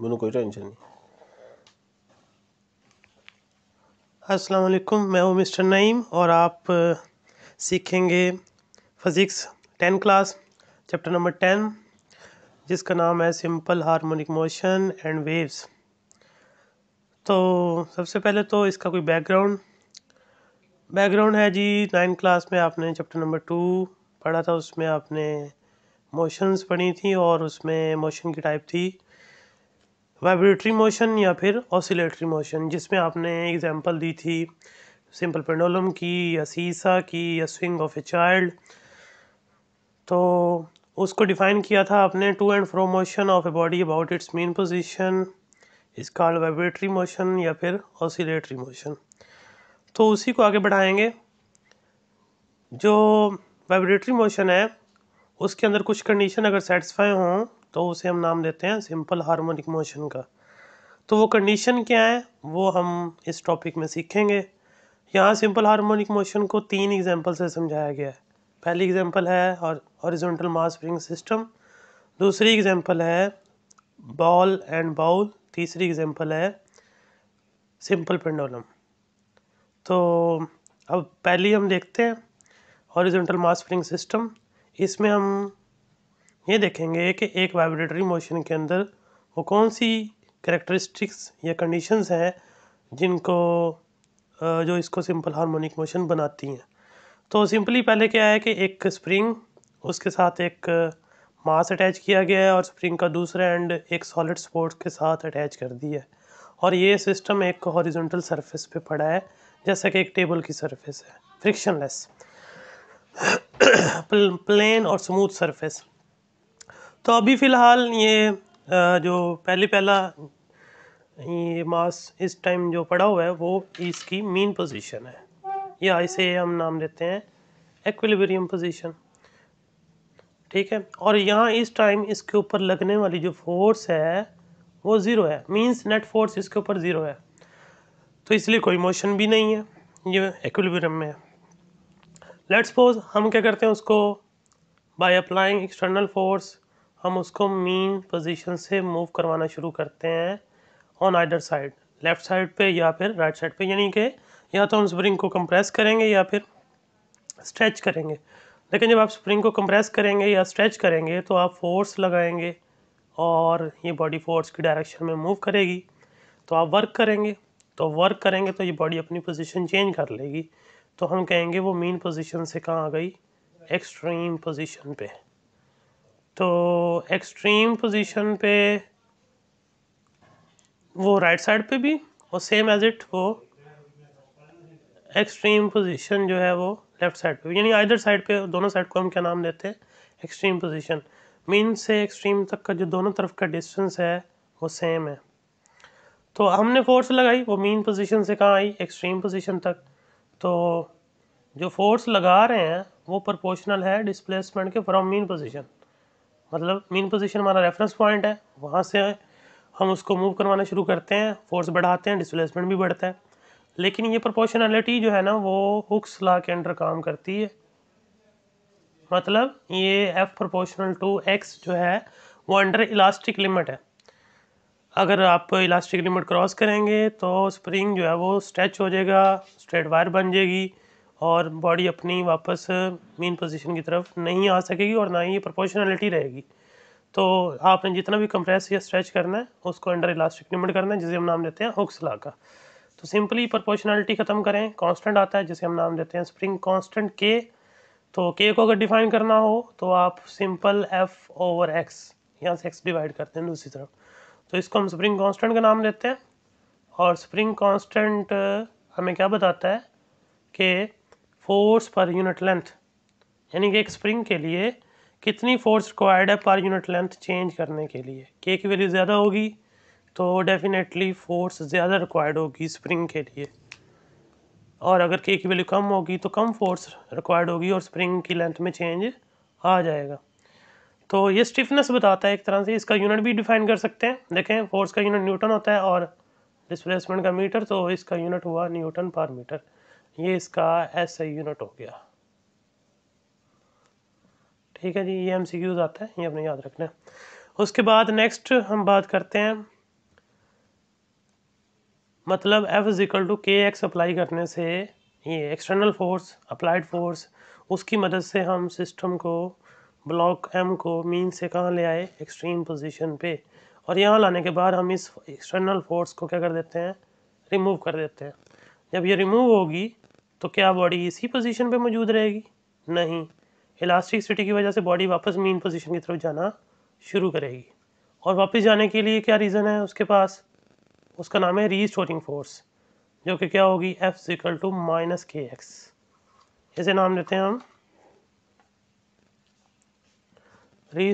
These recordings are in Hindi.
मैं कोई टेंशन नहीं अस्सलाम वालेकुम मैं हूँ मिस्टर नईम और आप सीखेंगे physics ten class chapter number ten जिसका नाम है simple harmonic motion and waves तो सबसे पहले तो इसका कोई बैकग्राउंड बैकग्राउंड है जी नाइन क्लास में आपने चैप्टर नंबर टू पढ़ा था उसमें आपने मोशंस पढ़ी थी और उसमें मोशन की टाइप थी वाइब्रेटरी मोशन या फिर ऑसिलेटरी मोशन जिसमें आपने एग्जांपल दी थी सिंपल पेंडोलम की या सीसा की या स्विंग ऑफ ए चाइल्ड तो उसको डिफाइन किया था आपने to and fro motion of a body about its mean position is called vibratory motion या फिर ऑसिलेटरी मोशन तो उसी को आगे बढ़ाएंगे जो वाइब्रेटरी मोशन है उसके अंदर कुछ कंडीशन अगर सेटिस्फाई हों तो उसे हम नाम देते हैं सिंपल हार्मोनिक मोशन का तो वो कंडीशन क्या है वो हम इस टॉपिक में सीखेंगे यहाँ सिंपल हार्मोनिक मोशन को तीन एग्जाम्पल से समझाया गया है पहली एग्जाम्पल है और हॉरिजॉन्टल मास स्प्रिंग सिस्टम दूसरी एग्जाम्पल है बॉल एंड बाउल तीसरी एग्जाम्पल है सिंपल पेंडोलम तो अब पहली हम देखते हैं हॉरिजॉन्टल मास स्प्रिंग सिस्टम इसमें हम ये देखेंगे कि एक वाइब्रेटरी मोशन के अंदर वो कौन सी करेक्टरिस्टिक्स या कंडीशंस हैं जिनको जो इसको सिंपल हार्मोनिक मोशन बनाती हैं तो सिंपली पहले क्या है कि एक स्प्रिंग उसके साथ एक मास अटैच किया गया है और स्प्रिंग का दूसरा एंड एक सॉलिड स्पोर्ट के साथ अटैच कर दिया है और ये सिस्टम एक हॉरिजॉन्टल सरफेस पे पड़ा है जैसा कि एक टेबल की सरफेस है फ्रिक्शनलेस प्लेन और स्मूथ सरफेस तो अभी फ़िलहाल ये जो पहले पहला ये मास इस टाइम जो पड़ा हुआ है वो इसकी मीन पोजीशन है या इसे हम नाम देते हैं एक्विलिब्रियम पोजीशन ठीक है और यहाँ इस टाइम इसके ऊपर लगने वाली जो फोर्स है वो ज़ीरो है मींस नेट फोर्स इसके ऊपर ज़ीरो है तो इसलिए कोई मोशन भी नहीं है ये एक्विलिब्रियम में है लेट्स सपोज हम क्या करते हैं उसको बाय अप्लाइंग एक्सटर्नल फोर्स हम उसको मीन पोजीशन से मूव करवाना शुरू करते हैं on either side left side पे या फिर राइट साइड पे यानी कि या तो हम स्प्रिंग को कंप्रेस करेंगे या फिर स्ट्रेच करेंगे लेकिन जब आप स्प्रिंग को कंप्रेस करेंगे या स्ट्रेच करेंगे तो आप फोर्स लगाएंगे और ये बॉडी फोर्स की डायरेक्शन में मूव करेगी तो आप वर्क करेंगे तो वर्क करेंगे तो ये बॉडी अपनी पोजीशन चेंज कर लेगी तो हम कहेंगे वो मेन पोजीशन से कहाँ आ गई एक्सट्रीम पोजीशन पे तो एक्सट्रीम पोजीशन पे वो राइट साइड पे भी और सेम एज इट वो एक्सट्रीम पोजीशन जो है वो लेफ़्ट साइड पे यानी आइदर साइड पे दोनों साइड को हम क्या नाम देते हैं एक्सट्रीम पोजीशन मीन से एक्सट्रीम तक का जो दोनों तरफ का डिस्टेंस है वो सेम है तो हमने फोर्स लगाई वो मीन पोजीशन से कहाँ आई एक्सट्रीम पोजीशन तक तो जो फोर्स लगा रहे हैं वो प्रोपोर्शनल है डिस्प्लेसमेंट के फ्रॉम मीन पोजीशन मतलब मेन पोजीशन हमारा रेफरेंस पॉइंट है वहाँ से हम उसको मूव करवाना शुरू करते हैं फोर्स बढ़ाते हैं डिस्प्लेसमेंट भी बढ़ता है लेकिन ये प्रोपोर्शनलिटी जो है ना वो हुक्स ला के अंडर काम करती है मतलब ये एफ प्रोपोर्शनल टू एक्स जो है वो अंडर इलास्टिक लिमिट है अगर आप इलास्टिक लिमिट क्रॉस करेंगे तो स्प्रिंग जो है वो स्ट्रेच हो जाएगा स्ट्रेट वायर बन जाएगी और बॉडी अपनी वापस मेन पोजीशन की तरफ नहीं आ सकेगी और ना ही ये प्रोपोर्शनलिटी रहेगी तो आपने जितना भी कंप्रेस या स्ट्रेच करना है उसको अंडर इलास्टिक लिमिट करना है जिसे हम नाम देते हैं हुक्सला का तो सिंपली प्रोपोर्शनलिटी ख़त्म करें कांस्टेंट आता है जिसे हम नाम देते हैं स्प्रिंग कांस्टेंट के तो के को अगर डिफाइन करना हो तो आप सिंपल एफ ओवर एक्स यहाँ से एक्स डिवाइड करते हैं दूसरी तरफ तो इसको हम स्प्रिंग कॉन्स्टेंट का नाम देते हैं और स्प्रिंग कॉन्स्टेंट हमें क्या बताता है कि फोर्स पर यूनिट लेंथ यानी कि एक स्प्रिंग के लिए कितनी फोर्स रिक्वायर्ड है पर यूनिट लेंथ चेंज करने के लिए के की वैल्यू ज़्यादा होगी तो डेफिनेटली फोर्स ज़्यादा रिक्वायर्ड होगी स्प्रिंग के लिए और अगर के की वैल्यू कम होगी तो कम फोर्स रिक्वायर्ड होगी और स्प्रिंग की लेंथ में चेंज आ जाएगा तो ये स्टिफनेस बताता है एक तरह से इसका यूनिट भी डिफाइन कर सकते हैं देखें फोर्स का यूनिट न्यूटन होता है और डिस्प्लेसमेंट का मीटर तो इसका यूनिट हुआ न्यूटन पर मीटर ये इसका एस आई यूनिट हो गया ठीक है जी ये एम सी क्यूज आता है ये अपने याद रखना है उसके बाद नेक्स्ट हम बात करते हैं मतलब F is equal to K X apply करने से ये एक्सटर्नल फोर्स अप्लाइड फोर्स उसकी मदद से हम सिस्टम को ब्लॉक एम को मीन से कहाँ ले आए एक्सट्रीम पोजीशन पे और यहाँ लाने के बाद हम इस एक्सटर्नल फोर्स को क्या कर देते हैं रिमूव कर देते हैं जब ये रिमूव होगी तो क्या बॉडी इसी पोजीशन पे मौजूद रहेगी नहीं सिटी की वजह से बॉडी वापस मेन पोजीशन की तरफ जाना शुरू करेगी और वापस जाने के लिए क्या रीज़न है उसके पास उसका नाम है स्टोरिंग फोर्स जो कि क्या होगी एफ इक्वल टू माइनस के एक्स इसे नाम देते हैं हम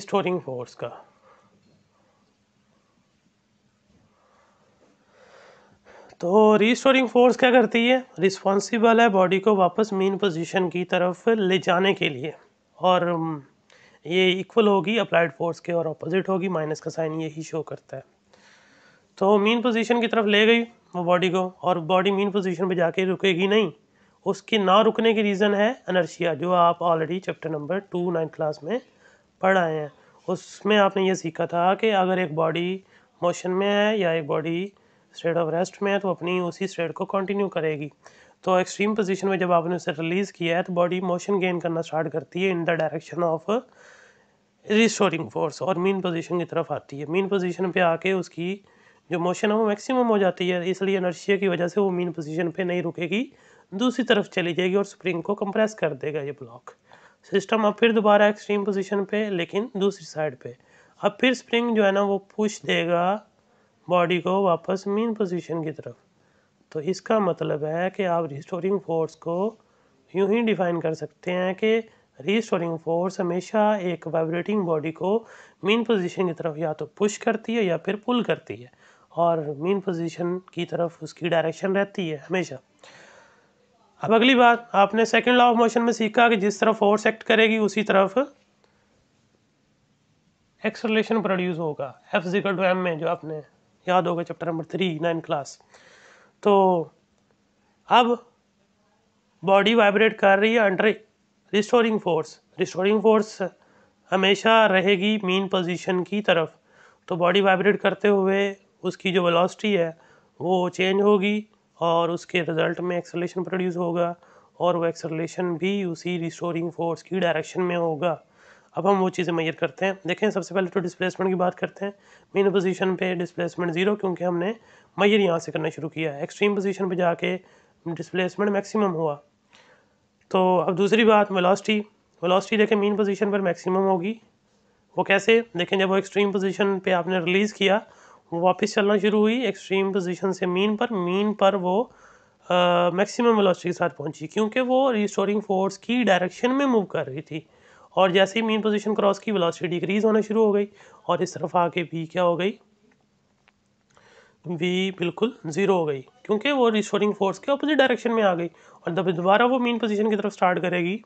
स्टोरिंग फोर्स का तो रिस्टोरिंग फोर्स क्या करती है रिस्पॉन्सिबल है बॉडी को वापस मेन पोजीशन की तरफ ले जाने के लिए और ये इक्वल होगी अप्लाइड फोर्स के और अपोजिट होगी माइनस का साइन यही शो करता है तो मेन पोजीशन की तरफ ले गई वो बॉडी को और बॉडी मेन पोजीशन पे जाके रुकेगी नहीं उसके ना रुकने की रीज़न है अनर्शिया जो आप already chapter number two ninth class में पढ़ हैं उसमें आपने ये सीखा था कि अगर एक बॉडी मोशन में है या एक बॉडी स्टेट ऑफ रेस्ट में है तो अपनी उसी स्टेट को कंटिन्यू करेगी तो एक्सट्रीम पोजीशन में जब आपने उसे रिलीज़ किया है तो बॉडी मोशन गेन करना स्टार्ट करती है in the direction of restoring force और मीन पोजीशन की तरफ आती है मीन पोजीशन पे आके उसकी जो मोशन है वो मैक्सिमम हो जाती है इसलिए नर्शिया की वजह से वो मीन पोजिशन पर नहीं रुकेगी दूसरी तरफ चली जाएगी और स्प्रिंग को कंप्रेस कर देगा ये ब्लॉक सिस्टम अब फिर दोबारा एक्सट्रीम पोजिशन पर लेकिन दूसरी साइड पर अब फिर स्प्रिंग जो है ना वो पुश देगा बॉडी को वापस मीन पोजीशन की तरफ तो इसका मतलब है कि आप रिस्टोरिंग फोर्स को यूं ही डिफाइन कर सकते हैं कि रिस्टोरिंग फोर्स हमेशा एक वाइब्रेटिंग बॉडी को मीन पोजीशन की तरफ या तो पुश करती है या फिर पुल करती है और मीन पोजीशन की तरफ उसकी डायरेक्शन रहती है हमेशा अब अगली बात आपने सेकेंड लॉ ऑफ मोशन में सीखा कि जिस तरफ फोर्स एक्ट करेगी उसी तरफ एक्सलेशन प्रोड्यूस होगा एफ जिकल टू एम में जो आपने याद होगा chapter number three nine class तो अब बॉडी वाइब्रेट कर रही है under restoring force restoring force हमेशा रहेगी मीन पोजीशन की तरफ तो बॉडी वाइब्रेट करते हुए उसकी जो वेलोसिटी है वो चेंज होगी और उसके रिजल्ट में एक्सलेशन प्रोड्यूस होगा और वो एक्सलेशन भी उसी रिस्टोरिंग फोर्स की डायरेक्शन में होगा अब हम वो चीज़ें मैयर करते हैं देखें सबसे पहले तो डिस्प्लेसमेंट की बात करते हैं मेन पोजीशन पे डिस्प्लेसमेंट ज़ीरो क्योंकि हमने मैयर यहाँ से करना शुरू किया है एक्सट्रीम पोजीशन पे जाके डिस्प्लेसमेंट मैक्सिमम हुआ तो अब दूसरी बात वेलोसिटी वेलोसिटी देखें मेन पोजीशन पर मैक्सिमम होगी वो कैसे देखें जब वो एक्सट्रीम पोजिशन पर आपने रिलीज़ किया वो वापस चलना शुरू हुई एक्सट्रीम पोजिशन से मीन पर मीन पर वो मैक्सिमम वेलोसिटी के साथ पहुंची क्योंकि वो रिस्टोरिंग फोर्स की डायरेक्शन में मूव कर रही थी और जैसे ही मेन पोजीशन क्रॉस की वेलोसिटी डिक्रीज़ होना शुरू हो गई और इस तरफ आके वी क्या हो गई वी बिल्कुल ज़ीरो हो गई क्योंकि वो रिस्टोरिंग फोर्स के अपोजिट डायरेक्शन में आ गई और जब दोबारा वो मेन पोजिशन की तरफ स्टार्ट करेगी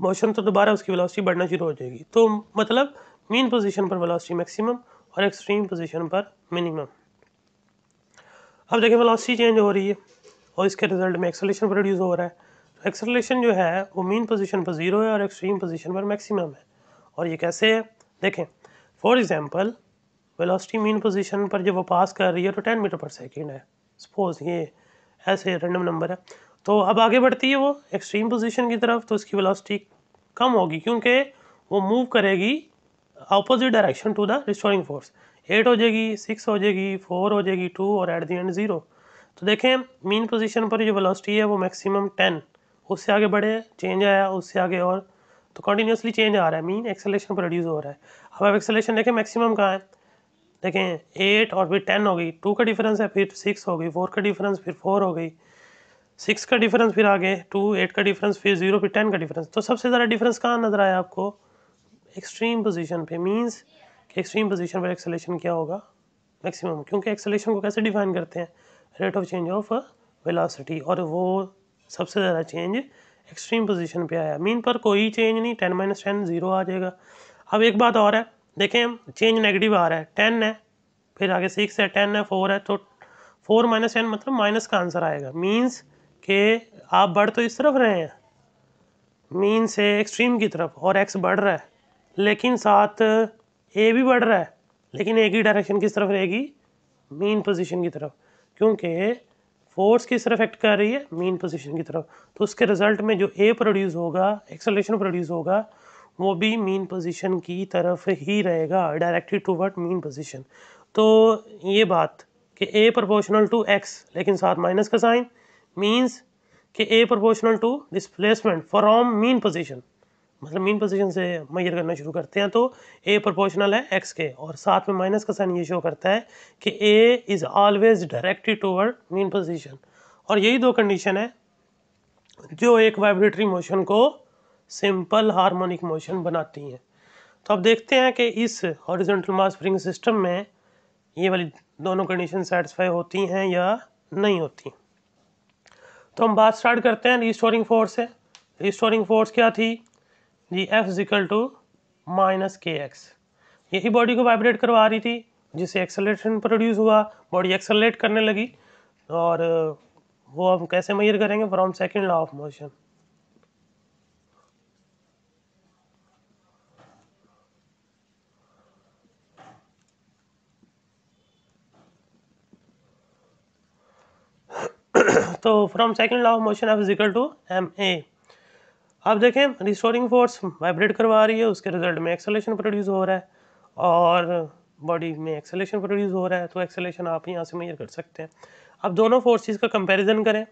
मोशन तो दोबारा उसकी वेलोसिटी बढ़ना शुरू हो जाएगी तो मतलब मेन पोजिशन पर वेलोसिटी मैक्सिमम और एक्सट्रीम पोजिशन पर मिनिमम अब देखिए वेलोसिटी चेंज हो रही है और इसके रिजल्ट में एक्सलेशन प्रोड्यूस हो रहा है तो एक्सलेशन जो है वो मीन पोजीशन पर ज़ीरो है और एक्सट्रीम पोजीशन पर मैक्सिमम है और ये कैसे है देखें for example velocity mean position पर जब वो पास कर रही है तो टेन मीटर पर सेकेंड है सपोज ये ऐसे रेंडम नंबर है तो अब आगे बढ़ती है वो एक्सट्रीम पोजिशन की तरफ तो उसकी वेलासिटी कम होगी क्योंकि वो मूव करेगी opposite direction to the restoring force eight हो जाएगी सिक्स हो जाएगी फोर हो जाएगी टू और एट दी एंड ज़ीरो तो देखें मीन पोजीशन पर जो वेलोसिटी है वो मैक्सिमम टेन उससे आगे बढ़े चेंज आया उससे आगे और तो कंटिन्यूसली चेंज आ रहा है मीन एक्सेलेशन प्रोड्यूस हो रहा है अब आप एक्सेलेशन देखें मैक्सिमम कहाँ है देखें एट और फिर टेन हो गई टू का डिफरेंस है फिर सिक्स हो गई फोर का डिफरेंस फिर फोर हो गई सिक्स का डिफरेंस फिर आगे टू एट का डिफरेंस फिर ज़ीरो फिर टेन का डिफरेंस तो सबसे ज़्यादा डिफरेंस कहाँ नज़र आया आपको एक्सट्रीम पोजिशन पर मीन्स कि एक्सट्रीम पोजिशन पर एक्सेलेशन क्या होगा मैक्सिमम क्योंकि एक्सेलेशन को कैसे डिफाइन करते हैं rate of change of velocity और वो सबसे ज़्यादा चेंज एक्सट्रीम पोजीशन पे आया मीन पर कोई चेंज नहीं टेन माइनस टेन ज़ीरो आ जाएगा अब एक बात और है देखें चेंज नेगेटिव आ रहा है टेन है फिर आगे सिक्स है टेन है फोर है तो फोर माइनस टेन मतलब माइनस का आंसर आएगा मीन्स के आप बढ़ तो इस तरफ रहे हैं मीन से एक्सट्रीम की तरफ और एक्स बढ़ रहा है लेकिन साथ ए भी बढ़ रहा है लेकिन ए की डायरेक्शन किस तरफ रहेगी मीन पोजीशन की तरफ क्योंकि फोर्स किस तरफ एक्ट कर रही है मीन पोजीशन की तरफ तो उसके रिजल्ट में जो ए प्रोड्यूस होगा एक्सलेशन प्रोड्यूस होगा वो भी मेन पोजीशन की तरफ ही रहेगा डायरेक्टली टूवर्ड मीन पोजीशन तो ये बात कि ए प्रोपोर्शनल टू एक्स लेकिन साथ माइनस का साइन मीन्स कि a proportional to from mean position मतलब मीन पोजीशन से मैयर करना शुरू करते हैं तो ए प्रोपोर्शनल है एक्स के और साथ में माइनस का साइन ये शो करता है कि a is always directed toward mean position और यही दो कंडीशन है जो एक वाइब्रेटरी मोशन को सिंपल हार्मोनिक मोशन बनाती हैं तो अब देखते हैं कि इस हॉरिजॉन्टल मास स्प्रिंग सिस्टम में ये वाली दोनों कंडीशन सेटिस्फाई होती हैं या नहीं होती तो हम बात स्टार्ट करते हैं रिस्टोरिंग फोर्स से रिस्टोरिंग फोर्स क्या थी जी एफ इक्वल टू माइनस के एक्स यही बॉडी को वाइब्रेट करवा रही थी जिससे एक्सलेशन प्रोड्यूस हुआ बॉडी एक्सलेट करने लगी और वो हम कैसे मैयर करेंगे from second law of motion तो from second law of motion F equal to m a अब देखें रिस्टोरिंग फोर्स वाइब्रेट करवा रही है उसके रिजल्ट में एक्सलेशन प्रोड्यूस हो रहा है और बॉडी में एक्सलेशन प्रोड्यूस हो रहा है तो एक्सलेशन आप यहाँ से मेजर कर सकते हैं अब दोनों फोर्सेस का कंपैरिजन करें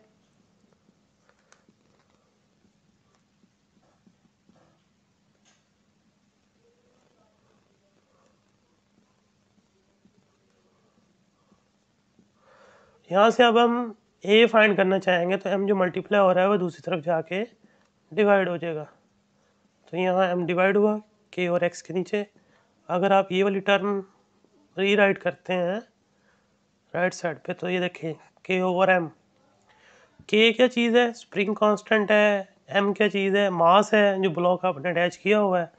यहाँ से अब हम ए फाइंड करना चाहेंगे तो एम जो मल्टीप्लाई हो रहा है वो दूसरी तरफ जाके डिवाइड हो जाएगा तो यहाँ एम डिवाइड हुआ के और एक्स के नीचे अगर आप ये वाली टर्म रीराइट करते हैं राइट साइड पे तो ये देखें के ओवर एम के क्या चीज़ है स्प्रिंग कांस्टेंट है एम क्या चीज़ है मास है जो ब्लॉक आपने अटैच किया हुआ है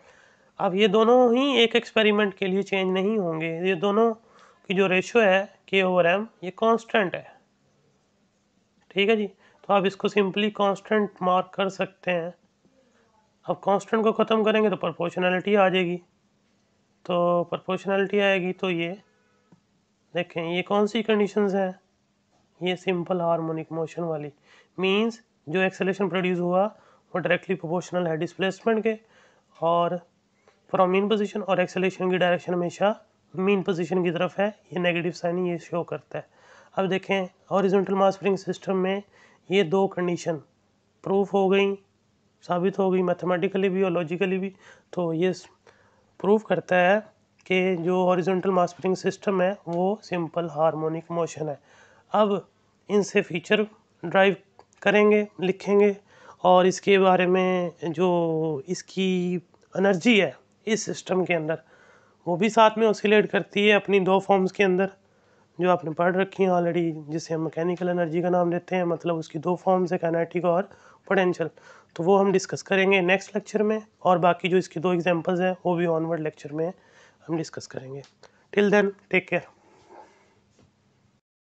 अब ये दोनों ही एक एक्सपेरिमेंट के लिए चेंज नहीं होंगे ये दोनों की जो रेशो है के ओवर एम ये कांस्टेंट है ठीक है जी तो आप इसको सिंपली कांस्टेंट मार्क कर सकते हैं अब कांस्टेंट को ख़त्म करेंगे तो प्रोपोर्शनैलिटी आ जाएगी तो प्रोपोर्शनैलिटी आएगी तो ये देखें ये कौन सी कंडीशंस हैं ये सिंपल हार्मोनिक मोशन वाली मींस जो एक्सेलेशन प्रोड्यूस हुआ वो डायरेक्टली प्रोपोर्शनल है डिस्प्लेसमेंट के और फ्रॉम मीन पोजीशन और एक्सेलेशन की डायरेक्शन हमेशा मीन पोजीशन की तरफ है ये नेगेटिव साइन ये शो करता है अब देखें हॉरिजॉन्टल मास स्प्रिंग सिस्टम में ये दो कंडीशन प्रूफ हो गई साबित हो गई मैथमेटिकली भी और लॉजिकली भी तो ये प्रूफ करता है कि जो हॉरिजॉन्टल मास स्प्रिंग सिस्टम है वो सिंपल हार्मोनिक मोशन है अब इनसे फीचर ड्राइव करेंगे लिखेंगे और इसके बारे में जो इसकी एनर्जी है इस सिस्टम के अंदर वो भी साथ में ऑसिलेट करती है अपनी दो फॉर्म्स के अंदर जो आपने पढ़ रखी हैं ऑलरेडी जिसे हम मैकेनिकल एनर्जी का नाम देते हैं मतलब उसकी दो फॉर्म्स है कैनेटिक और पोटेंशियल तो वो हम डिस्कस करेंगे नेक्स्ट लेक्चर में और बाकी जो इसकी दो एग्जांपल्स हैं वो भी ऑनवर्ड लेक्चर में हम डिस्कस करेंगे टिल देन टेक केयर